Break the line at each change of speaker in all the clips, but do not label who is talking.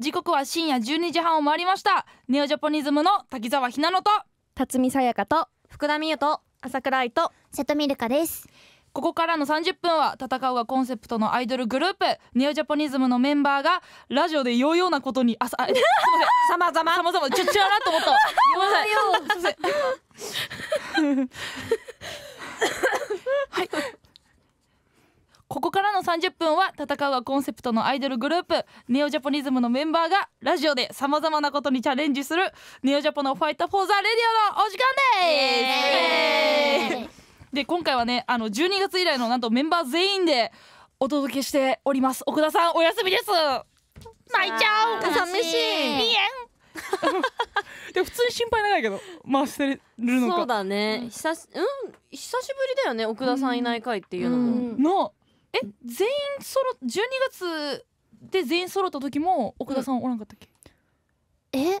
時刻は深夜12時半を回りましたネオジャポニズムの滝沢ひなのと辰巳さやかと福田美優と朝倉愛と瀬戸美るかですここからの30分は戦うがコンセプトのアイドルグループネオジャポニズムのメンバーがラジオでようようなことにあさえさまざまさまざまちょちょなと思ったごめなさい はいここからの30分は戦うがコンセプトのアイドルグループネオジャポニズムのメンバーがラジオでさまざまなことにチャレンジするネオジャポのファイトフォーザレディオのお時間です、で今回はねあの12月以来のなんとメンバー全員でお届けしております奥田さんお休みです泣いちゃう寂しい見えん で普通に心配ないけど回してるのかそうだね久しうん久しぶりだよね奥田さんいない会っていうのも、のえ全員そろ12月で全員揃った時も奥田さんおらんかったっけ、え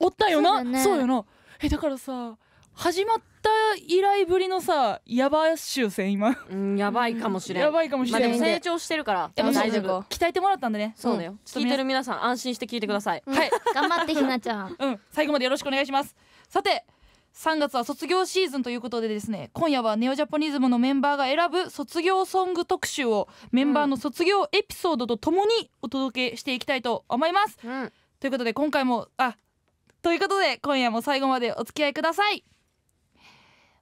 おったよなそうよねなえだからさ始まった以来ぶりのさヤバ修正今うんやばいかもしれんやばいかもしまあでも成長してるからでも大丈夫鍛えてもらったんでねそうだよ聞いてる皆さん安心して聞いてくださいうんはい頑張ってひなちゃん うん、最後までよろしくお願いします。さて、3月は卒業シーズンということでですね今夜はネオジャポニズムのメンバーが選ぶ卒業ソング特集をメンバーの卒業エピソードとともにお届けしていきたいと思います、うん、ということで今回もあということで今夜も最後までお付き合いください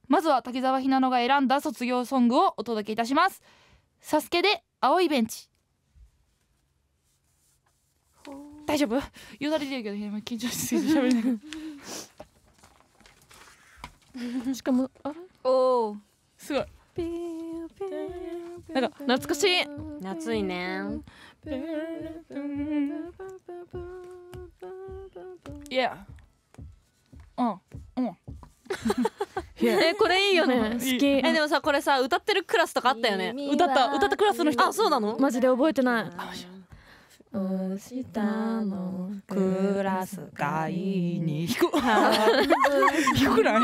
まずは滝沢ひなのが選んだ卒業ソングをお届けいたしますサスケで青いベンチ大丈夫よだれてるけど緊張しすぎて喋れないしかもあおおすごいなんか懐かしい夏いねいやうんうん えこれいいよね好きえでもさこれさ歌ってるクラスとかあったよね歌った歌ったクラスの人あそうなのマジで覚えてない明日のクラス会に引く低くない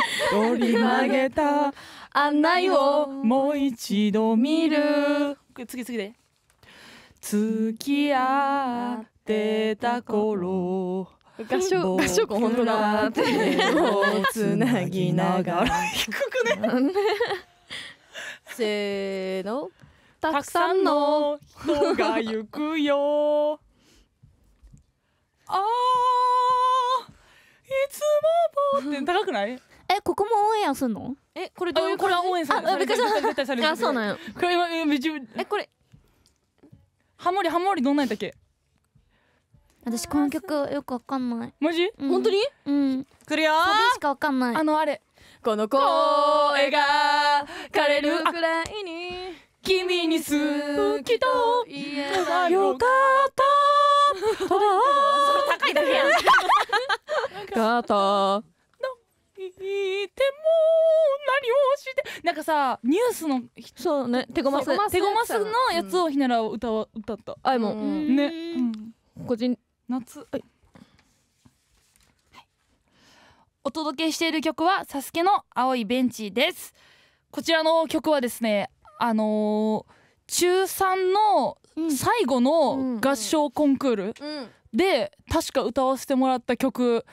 折り曲げた案内をもう一度見る次次で付き合ってた頃合唱合唱本当だ手をつなぎながら 低くね せーのたくさんの人が行くよ あいつもぼーって 高くないえここもオンエアすんのえこれどういうこれは応援エされる絶対されるあそうなんやこれはめちゃえこれハモリハモリどんなんやったっけ私この曲よくわかんないマジ、うん、本当にうんクリアサビしかわかんないあのあれこの声が枯れるくらいに好きと言えよかったただそれ高いだけやん方いても何をしてなんかさニュースのそうね手ごます手ごますのやつをひならを歌わ歌ったあいもね個人夏はいお届けしている曲はサスケの青いベンチですこちらの曲はですねあのー中3の最後の合唱コンクールで確か歌わせてもらった曲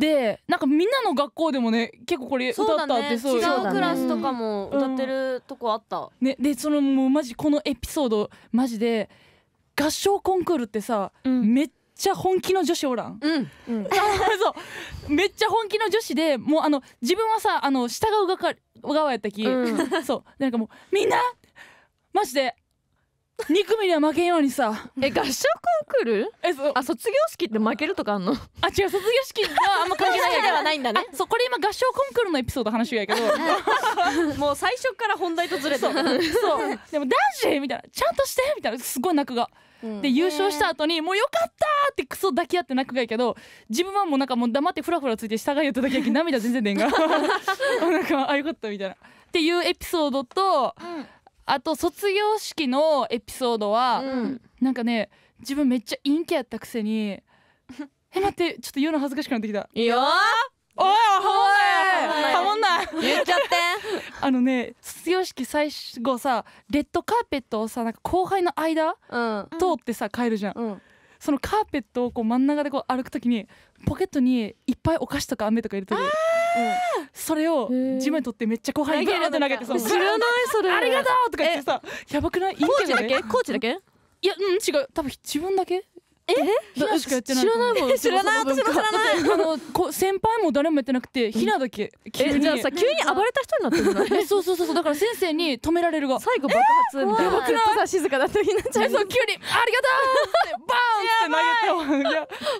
でなんかみんなの学校でもね結構これ歌ったってそう、ね、違うクラスとかも歌ってるとこあった。ね、でそのもうマジこのエピソードマジで合唱コンクールってさ、うん、めっちゃ本気の女子おらん、うんうん、そうめっちゃ本気の女子でもうあの自分はさあの従う側側やったき、うん、そうなんかもうみんなマジで2組には負けんようにさえ合唱コンクールえそあ卒業式って負けるとかあんのあ違う卒業式はあんま関係ないではないんだねそうこれ今合唱コンクールのエピソード話やけど もう最初から本題とずれたそうでも男子みたいなちゃんとしてみたいなすごい泣くが、うん、で優勝した後にもうよかったってクソ抱き合って泣くがやけど自分はもうなんかもう黙ってフラフラついて下が言っただけやけ涙全然出んが なんかあよかったみたいなっていうエピソードと、うんあと卒業式のエピソードは、うん、なんかね自分めっちゃ陰キャやったくせに え待ってちょっと言うの恥ずかしくなってきたいいよおいハモんなハモんな言っちゃって あのね卒業式最後さレッドカーペットをさなんか後輩の間、うん、通ってさ帰るじゃん、うん、そのカーペットをこう真ん中でこう歩くときにポケットにいっぱいお菓子とか飴とか入れてる。それを地面取ってめっちゃ後輩にバーって投げてさ知らないそれありがとうとか言ってさやばくないいいけどねコーチだけいやうん違う多分自分だけえひしかやってない知らないもん知らない私も知らないあのこ先輩も誰もやってなくてひなだけ急にじゃあさ急に暴れた人になってるのそうそうそうそうだから先生に止められるが最後爆発みたいなやばくない静かだったひなちゃんそう急にありがとうってバーンって投げて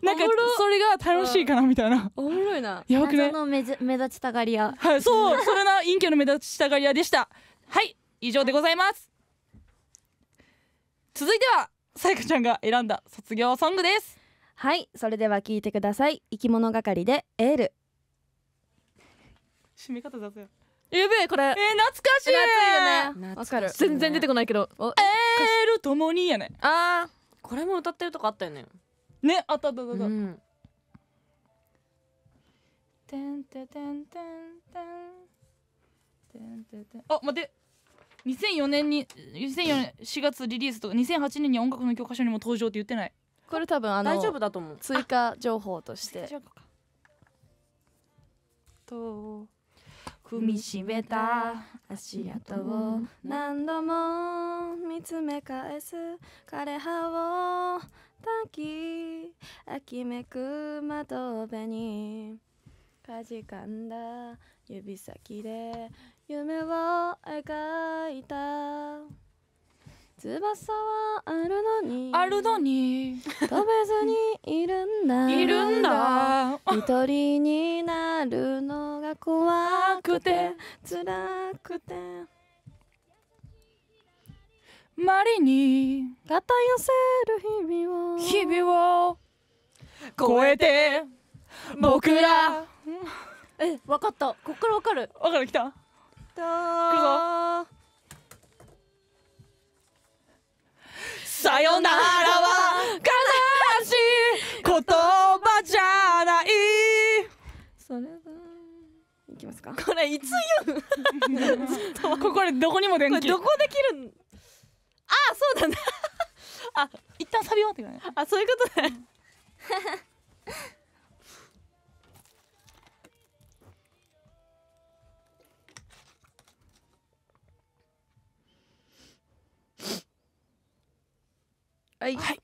なんかそれが楽しいかなみたいなおもろいなやばくないの目立ちたがり屋はいそうそれな陰キャの目立ちたがり屋でしたはい以上でございます続いてはさやかちゃんが選んだ卒業ソングですはいそれでは聞いてください生き物係でエール締め方やべえこれえー、懐かしいよねかる全然出てこないけど、エールともにやねあーこれも歌ってるとこあったよねねあったあったあった、うんてんてんてんてんてんてんてんあ待って2004年に2004年4月リリースとか2008年に音楽の教科書にも登場って言ってないこれ多分あの大丈夫だと思う追加情報としてと踏みしめた足跡を何度も見つめ返す枯葉を抱き秋めく窓辺にかじかんだ指先で夢を描いた翼はあるのにあるのに飛べずにいるんだいるんだ一人になるのが怖くて辛くてまりに肩寄せる日々を日々を超えて僕らえ分かったこっから分かる分かるきた来るぞさよならは悲しい言葉じゃないそれいきますかこれいつ言うこれどこにも電気どこでるあそうだな あ一旦サび終わってあそういうことね はい、はい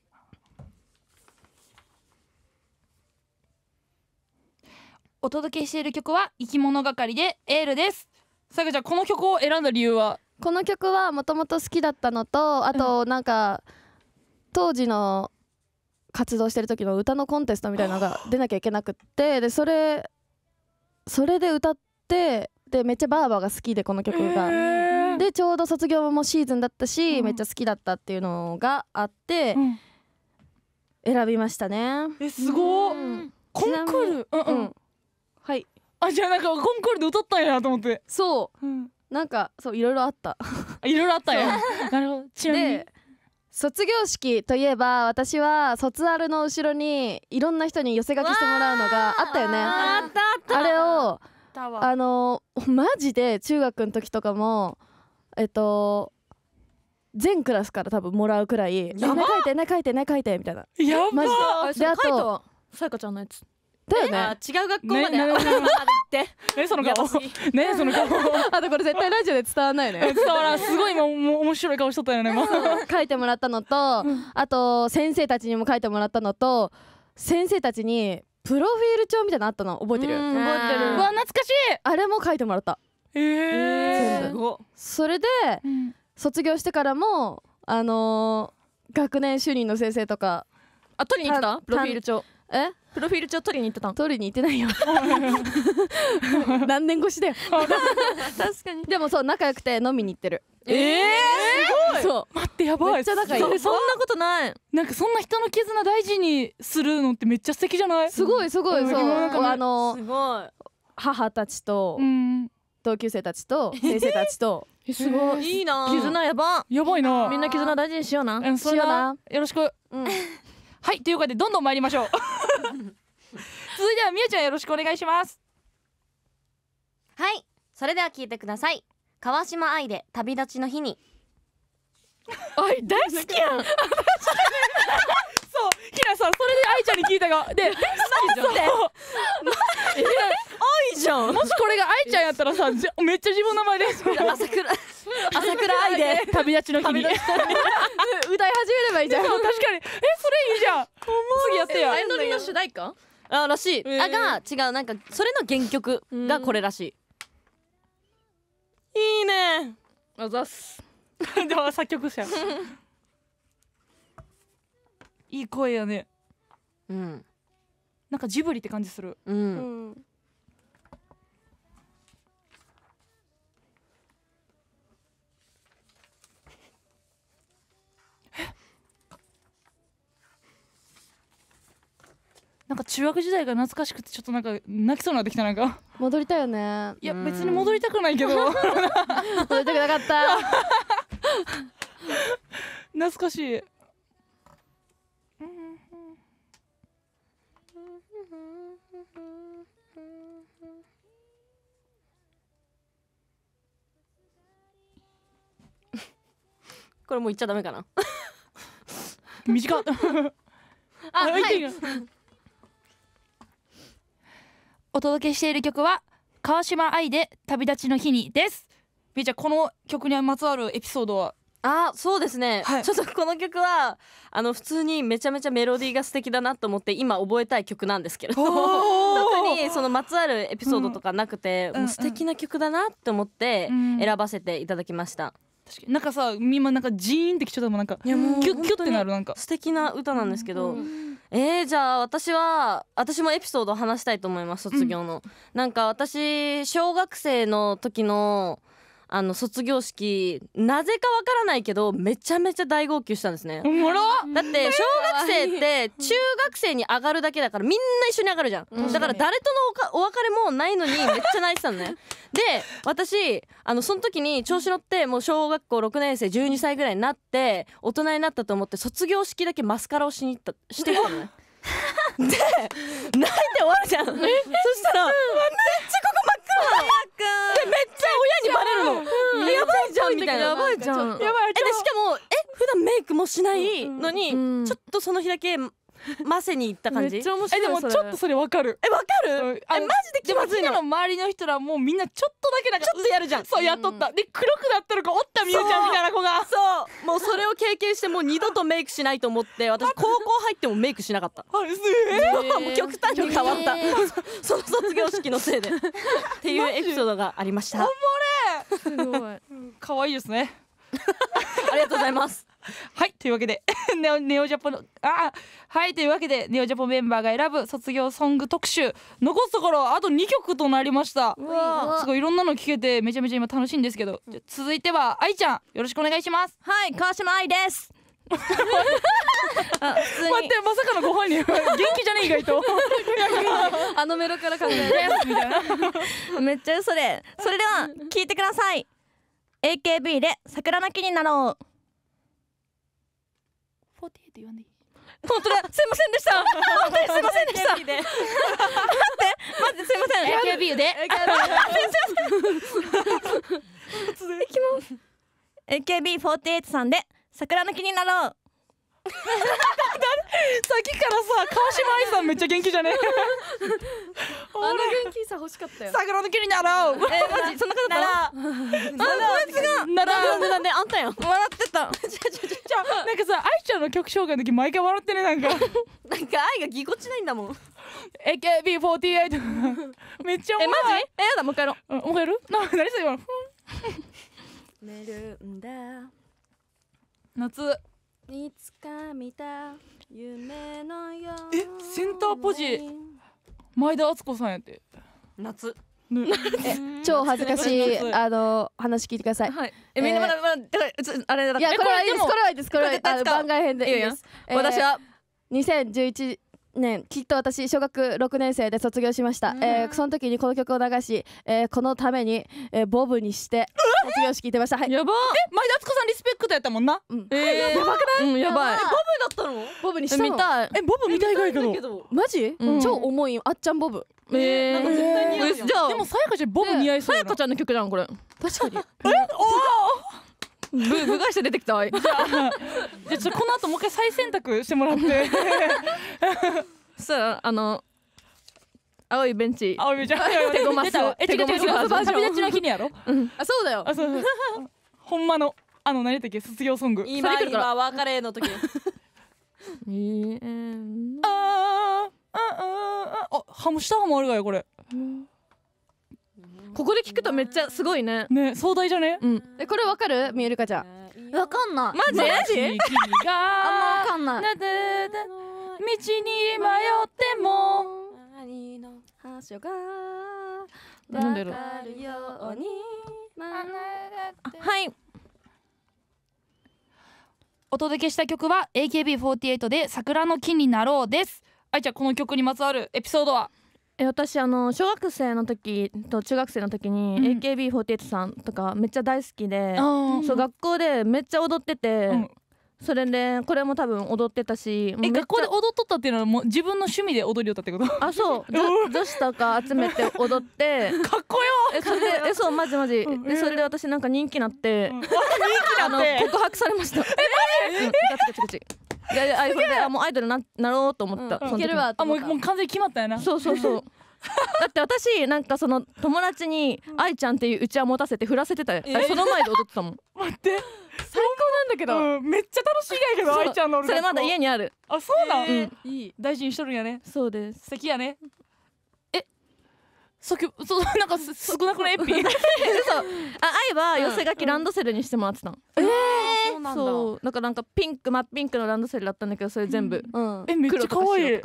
お届けしている曲は生き物係でエールですさくちゃんこの曲を選んだ理由はこの曲はもともと好きだったのとあとなんか、当時の活動してる時の歌のコンテストみたいなのが出なきゃいけなくってでそれそれで歌ってでめっちゃバーバーが好きでこの曲が、えーでちょうど卒業もシーズンだったし、うんめっちゃ好きだったっていうのがあって、うん選びましたね。えすごっうんコンクールうんうんはいあじゃあなんかコンクールで歌ったんやなと思ってそうんなんかそういろいろあった。あいろいろあったよなるほどちなみに卒業式といえば私は卒アルの後ろにいろんな人に寄せ書きしてもらうのがあったよねああったあったれをあのマジで中学の時とかもえっと全クラスから多分もらうくらい「ね書いてね書いてね書いて」みたいなやばマジでであとさやかちゃんのやつだよね違う学校まで、ねってねその顔ねその顔 あとこれ絶対ラジオで伝わらないね伝わらすごい今面白い顔しとったよねもう書いてもらったのと、あと先生たちにも書いてもらったのと先生たちにプロフィール帳みたいなのあったの覚えてる覚えてるうわ懐かしいあれも書いてもらったえー、全部それで、うん、卒業してからもあのー、学年主任の先生とかあ取りに行ったプロフィール帳えプロフィール帳取りに行ってたん取りに行ってないよ 何年越しだよ確かにでもそう仲良くて飲みに行ってるええー、すごいそう待ってやばいゃそんなことないなんかそんな人の絆大事にするのってめっちゃ素敵じゃないすごいすごいそうん、あの母たちと、うん同級生たちと 先生たちとすごいいいな絆やばやばいなみんな絆大事にしような、うん、しようなよろしく、うん、はいというかでどんどん参りましょう 続いてはみゆちゃんよろしくお願いしますはいそれでは聞いてください川島愛で旅立ちの日におい大好きやんそうひなさんそれで愛ちゃんに聞いたがで大好きじゃんいじゃんもしこれが愛ちゃんやったらさ めっちゃ自分の名前で朝倉 朝倉愛で旅立ちの日に歌い始めればいいじゃん確かにえそれいいじゃん次やってやアイドルの主題歌あらしい、あが違うなんかそれの原曲がこれらしいいいねあざすでは作曲者いい声やねうんなんかジブリって感じするうん、うんなんか中学時代が懐かしくてちょっとなんか泣きそうになってきたなんか戻りたいよねいや別に戻りたくないけど戻りたくなかった懐かしいこれもう言っちゃダメかな短っあ、はいお届けしている曲は川島愛で旅立ちの日にですみーちゃんこの曲にまつわるエピソードはあそうですね、はい、ちょっとこの曲はあの普通にめちゃめちゃメロディーが素敵だなと思って今覚えたい曲なんですけれど特にそのまつわるエピソードとかなくて、うん、もう素敵な曲だなって思って選ばせていただきました。確かになんかさ今なんかジーンってきちゃったもなんかいやもうキュッキュッてなるなんか素敵な歌なんですけど、うんえー、じゃあ私は私もエピソードを話したいと思います卒業の、うん、なんか私小学生の時のあの卒業式なぜかわからないけどめちゃめちゃ大号泣したんですねだって小学生って中学生に上がるだけだからみんな一緒に上がるじゃん、だから誰とのお別れもないのにめっちゃ泣いてたのね で私あのその時に調子乗ってもう小学校6年生12歳ぐらいになって大人になったと思って卒業式だけマスカラをしに行ったしてたのね で泣いて終わるじゃんそしたらめっちゃここ真っ黒なのにバレるの、うん、やばいじゃんみたいなやばいじゃんえでしかもえ普段メイクもしないのに、ちょっとその日だけマセに行った感じめっちゃ面白いえでもちょっとそれわかるえわかる、えマジで気まずいの周りの人らもうみんなちょっとだけなんかちょっとやるじゃんそうやっとった、で黒くなったるかおったみゆちゃんみたいな子がそうもうそれを経験してもう二度とメイクしないと思って私高校入ってもメイクしなかったあれすえ極端に変わったその卒業式のせいで っていうエピソードがありましたおもれすごい可愛いですね ありがとうございますはいというわけで ネオネオジャポのあはいというわけでネオジャポメンバーが選ぶ卒業ソング特集残すところあと2曲となりましたすごいいろんなの聞けてめちゃめちゃ今楽しいんですけど、うん、続いては愛ちゃんよろしくお願いしますはい川島愛です 待ってまさかのご本人 元気じゃねえ意外とあのメロから考えますみたいなめっちゃ嘘でそれでは聞いてください AKB で桜の木になろう48言わない本当だすいませんでした本当にすいませんでした 待って待ってすいません AKB でいきます AKB48 さんで桜の木になろうさっきからさ川島愛さんめっちゃ元気じゃねあの元気さ欲しかったよ桜の木になろうえー、マジそんな方だったならあこいつがならなんであんたよ笑ってたちゃんなんかさ愛ちゃんの曲紹介の時毎回笑ってねなんか なんか愛がぎこちないんだもん AKB48 めっちゃおいえマジえやだもう一回やろう、ん、もう一回やるな 何それ今寝るんだ夏いつか見た夢のようえセンターポジ前田敦子さんやって夏 え超恥ずかしいあの話聞いてください。はい、えみんなまだまだあれだいやこれはいいですこれはいいですこれは番外編でいいです。私は2011年きっと私小学6年生で卒業しました、えその時にこの曲を流し、えこのために、えボブにして卒業式行ってましたはいやばえ前田敦子さんリスペクトやったもんな、えやばくない、やばいボブだったのボブにしたのたいえボブ見たいがいけどマジ、超重いあっちゃんボブえじゃあでもさやかちゃんボブ似合いそうさやかちゃんの曲じゃんこれ確かにえおお部 部外者出てきたわじじゃあこの後もう一回再選択してもらって そしたらあの青いベンチ青いベンチ 手ごまえ違う違う違う旅立ちの日にやろ、あそうだよあそう ほんまのあの何だっけ卒業ソング今今別れの時 ああああハムしたハムあるがよこれ、ここで聞くとめっちゃすごいね。ね、壮大じゃね。うん、え、これわかる、みえるかちゃん。わかんない。マジ。マジあんまわかんない。道に迷っても。所がわかるようにはいお届けした曲は AKB48 で桜の木になろうです愛ちゃんこの曲にまつわるエピソードはえ私あの小学生の時と中学生の時に AKB48 さんとかめっちゃ大好きで、そう学校でめっちゃ踊ってて、それでこれも多分踊ってたしえ学校で踊っとったっていうのはもう自分の趣味で踊りよったってことあそう 女子とか集めて踊って かっこよえそれでえそうマジマジ、うん、でそれで私なんか人気なって、うん、人気なあの告白されましたえマジ、うん、ガチガチガチであこれであもうアイドルななろうと思った、うん、いけるわあもうもう完全に決まったよなそうそうそうだって私なんかその友達に愛ちゃんっていううちは持たせて振らせてたよ、その前で踊ってたもん 待って最高なんだけど、うん、めっちゃ楽しいやけど愛ちゃんのそれまだ家にあるあそうなん、えー、いい大事にしとるんやねそうです素敵やねえさっきそう なんか少なくないエピそ あ愛は寄せ書きランドセルにしてもらってたの、うん、ええー、そうなんかなんかピンク真っピンクのランドセルだったんだけどそれ全部、うんうん、えめっちゃ可愛い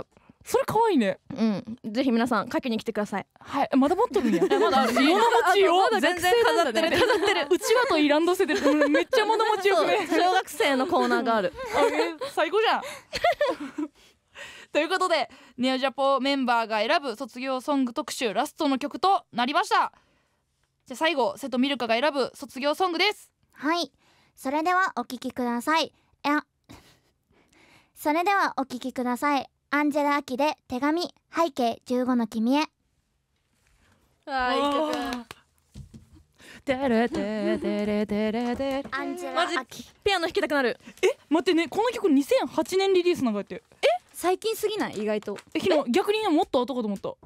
それ可愛いねうんぜひ皆さん書きに来てくださいはいまだ持ってるんやまだ持ちよ全然飾ってる飾ってるうちわといらんどせてるめっちゃ物持ちよくね小学生のコーナーがあるあ最高じゃん ということでネオジャポメンバーが選ぶ卒業ソング特集ラストの曲となりましたじゃ最後瀬戸ミルカが選ぶ卒業ソングですはいそれではお聞きくださいいやそれではお聞きくださいアンジェラ・アキで手紙背景15の君へあーいい曲テレテレテレテレテレアンジェラ・アキア弾きたくなるえ待ってねこの曲2008年リリースなんかやってえ最近すぎない意外とえ昨日逆にねもっと後かと思った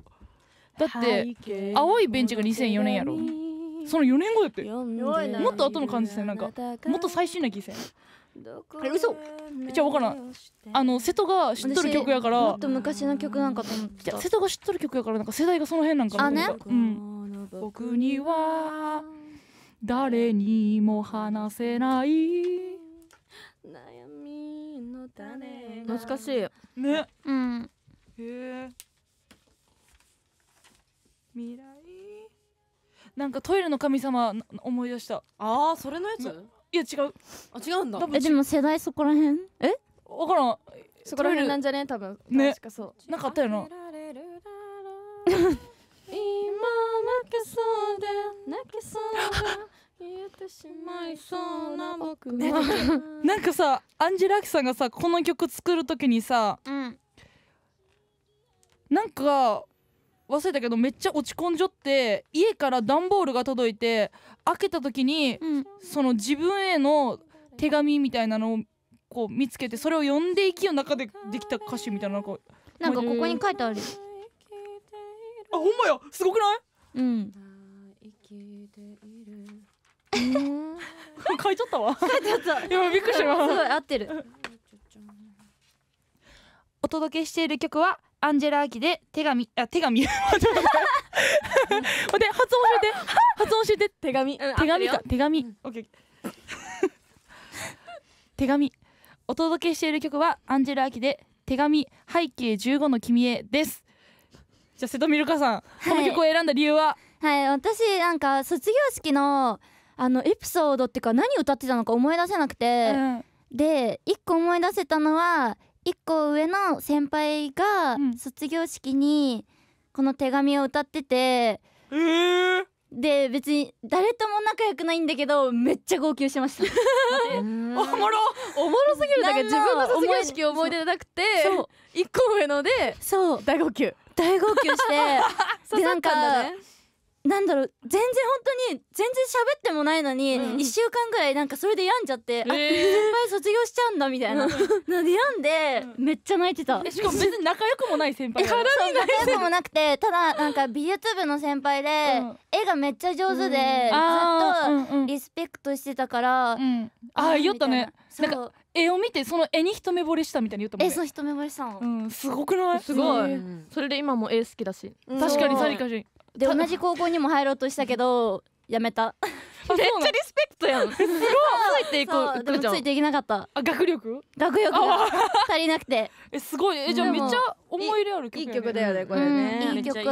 だって青いベンチが2004年やろその4年後やってもっと後の感じすねなんかもっと最新な犠牲んあれ嘘じゃあ分からんあの瀬戸が知っとる曲やからもっと昔の曲なんかと思って瀬戸が知っとる曲やからなんか世代がその辺なんかあね、うん、僕には誰にも話せない悩みの種難しいねうんへえ未来なんかトイレの神様思い出したああそれのやついや違うあ違うんだえでも世代そこらへんえ分からんそこらへんなんじゃね多分ね確かそうなんかあったよな 今泣けそうで泣けそうで言ってしまいそうな僕なんかさアンジュラ・アキさんがさこの曲作るときにさ、うん、なんか忘れたけどめっちゃ落ち込んじゃって家から段ボールが届いて開けた時に、うん、その自分への手紙みたいなのをこう見つけてそれを読んでいきよ中でできた歌詞みたいななんかなんかここに書いてあるあほんまやすごくないうん 書いちゃったわ書いちゃった今びっくりしたすごい合ってるお届けしている曲はアンジェラ・アキで手紙あ手紙 待って待って発音して発音して手紙、手紙か手紙、うん、手紙お届けしている曲はアンジェラ・アキで手紙背景15の君へですじゃあ瀬戸美瑠香さん、この曲を選んだ理由ははい私なんか卒業式のあのエピソードっていうか何歌ってたのか思い出せなくて、うん、で一個思い出せたのは一個上の先輩が卒業式にこの手紙を歌ってて、えー、で別に誰とも仲良くないんだけどめっちゃ号泣しました おもろおもろすぎるだけ自分の卒業式思い出なくて1個上のでそう大号泣大号泣して でなんか、ね、なんだろう全然本当に全然喋ってもないのに、うん、1週間ぐらいなんかそれで病んじゃって、えー、先輩卒業しちゃうんだみたいな、うん、なんで病んで、うん、めっちゃ泣いてたしかも別に仲良くもない先輩絡みな仲良くもなくてただなんか美術部の先輩で、絵がめっちゃ上手で、ずっとリスペクトしてたから、ああ言ったねなんか絵を見てその絵に一目惚れしたみたいに言ったもんね。えその一目惚れしたの。うんすごくない。すごい。それで今も絵好きだし。確かにサリカ人。で同じ高校にも入ろうとしたけどやめためっちゃリスペクトやん すごいついていくでもついていけなかったあ学力学力が足りなくて えすごいえじゃあめっちゃ思い入れある曲、ね、いい曲だよねこれね、うん、いい曲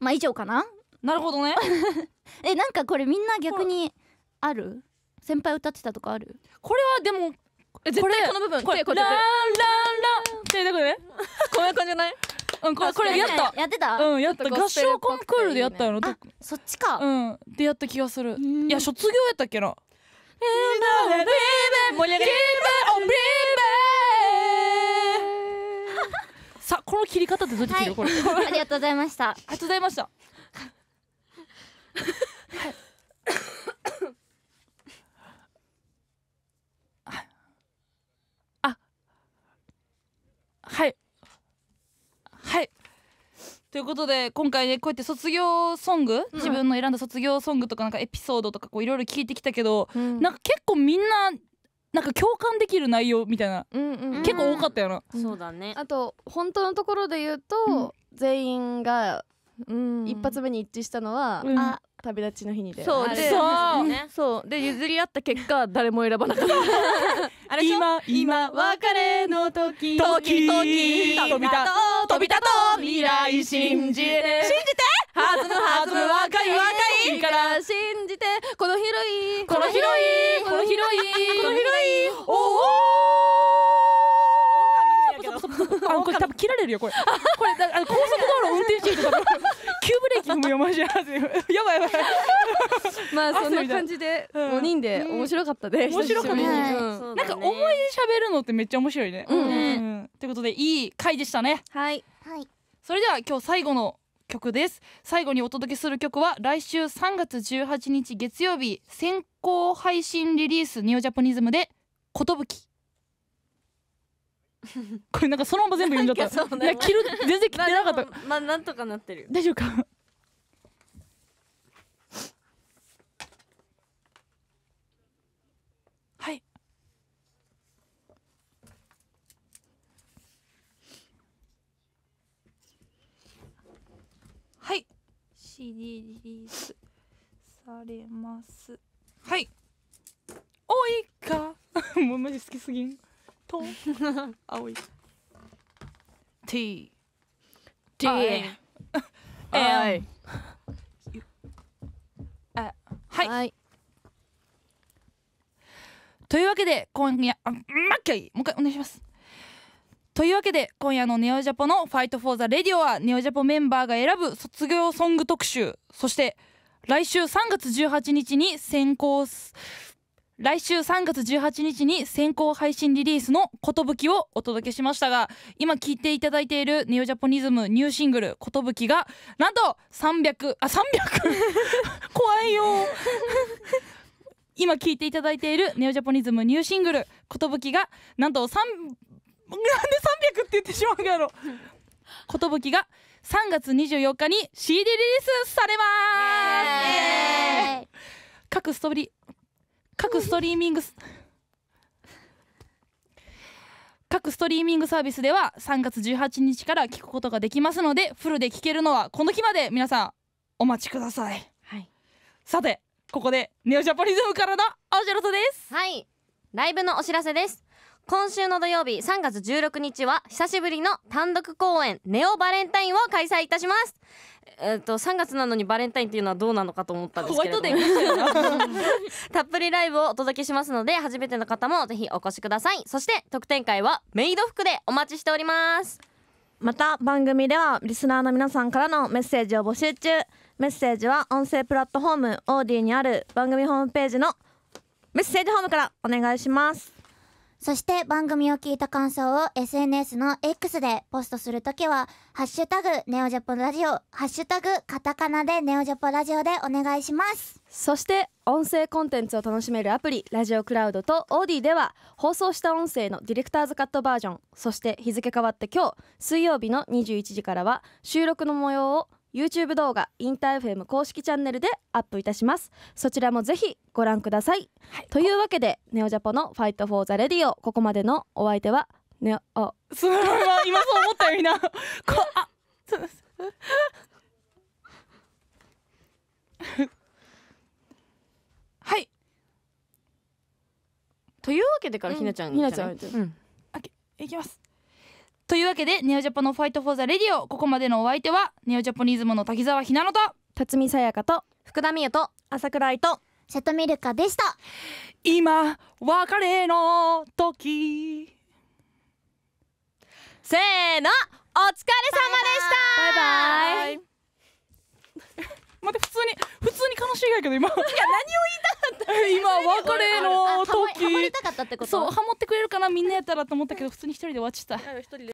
まあ以上かななるほどね えなんかこれみんな逆にある先輩歌ってたとかあるこれはでもえ絶対この部分これこれこれこれこれこれこれこねこんこ感じじゃないうん、これこれやったやってたうんやった合唱コンクールでやったよなそっちかうんでやった気がするいや卒業やったっけなさこの切り方ってどうやって切る、これありがとうございましたありがとうございましたはいということで今回ねこうやって卒業ソング、うん、自分の選んだ卒業ソングとかなんかエピソードとかいろいろ聞いてきたけど、うん、なんか結構みんななんか共感できる内容みたいな、うんうん結構多かったよな、うん、そうだねあと本当のところで言うと、全員がうん、一発目に一致したのは、あ旅立ちの日にでそうでそう,、そうで譲り合った結果誰も選ばなかった あれ今今別れの時時時飛びたと飛びたと未来信じて信じて弾む弾む若い若いから信じてこの広いこの広いこの広いこの広いおおあこれ多分切られるよこれこれあの高速道路運転しとか本も読まし やばいやばいまあそんな感じで5人で面白かったです、面白かったなんか思い出喋るのってめっちゃ面白いねうん、ということでいい回でしたねはいそれでは今日最後の曲です最後にお届けする曲は来週3月18日月曜日先行配信リリースニオジャポニズムで「寿」これなんかそのまま全部読んじゃったいや切る全然切ってなかったまあなんとかなってる大丈夫かリリースされますはいおいか もうマジ好きすぎんと 青い T T I M あはい、はい、というわけで今夜あマッキーもう一回お願いしますというわけで今夜の「ネオジャポのファイトフォーザレディオはネオジャポメンバーが選ぶ卒業ソング特集そして来週3月18日に先行来週3月18日に先行配信リリースの「寿」をお届けしましたが今聴いていただいているネオジャポニズムニューシングル「寿」がなんと300あ300 怖いよ今聴いていただいているネオジャポニズムニューシングル「寿」がなんと3なんで300って言ってしまうんやろ寿が3月24日に CD リリースされます各ストリ各ストリーミング各ストリーミングサービスでは3月18日から聞くことができますのでフルで聴けるのはこの日まで皆さんお待ちください、はい、さてここでネオジャパニズムからのお知らせですはいライブのお知らせです今週の土曜日3月16日は久しぶりの単独公演ネオバレンタインを開催いたしますえっと3月なのにバレンタインっていうのはどうなのかと思ったんですけど たっぷりライブをお届けしますので初めての方もぜひお越しくださいそして特典会はメイド服でお待ちしておりますまた番組ではリスナーの皆さんからのメッセージを募集中メッセージは音声プラットフォームオーディにある番組ホームページのメッセージホームからお願いしますそして番組を聞いた感想を SNS の X でポストするときは、ハッシュタグネオジャポラジオ、ハッシュタグカタカナでネオジャポラジオでお願いします。そして、音声コンテンツを楽しめるアプリ、ラジオクラウドとオーディでは、放送した音声のディレクターズカットバージョン、そして日付変わって今日、水曜日の21時からは、収録の模様を YouTube 動画インターフェム公式チャンネルでアップいたしますそちらもぜひご覧ください、はい、というわけでネオジャポの「ファイトフォーザレディオここまでのお相手はネオあすごい今そう思ったよみんな こあそうですはいというわけでからひなちゃん、ん、ひなちゃん、うん、あけいきますというわけでネオジャパのファイトフォーザレディオここまでのお相手はネオジャポニズムの滝沢ひなのと辰巳さやかと福田美優と朝倉愛と瀬戸美るかでした今別れの時せーのお疲れ様でしたバイバイ 待って普通に普通に悲しいやけど今いや何を言いたかった今別れの時ハモりたかったってことそうハモってくれるかなみんなやったらと思ったけど普通に一人で終わっちゃった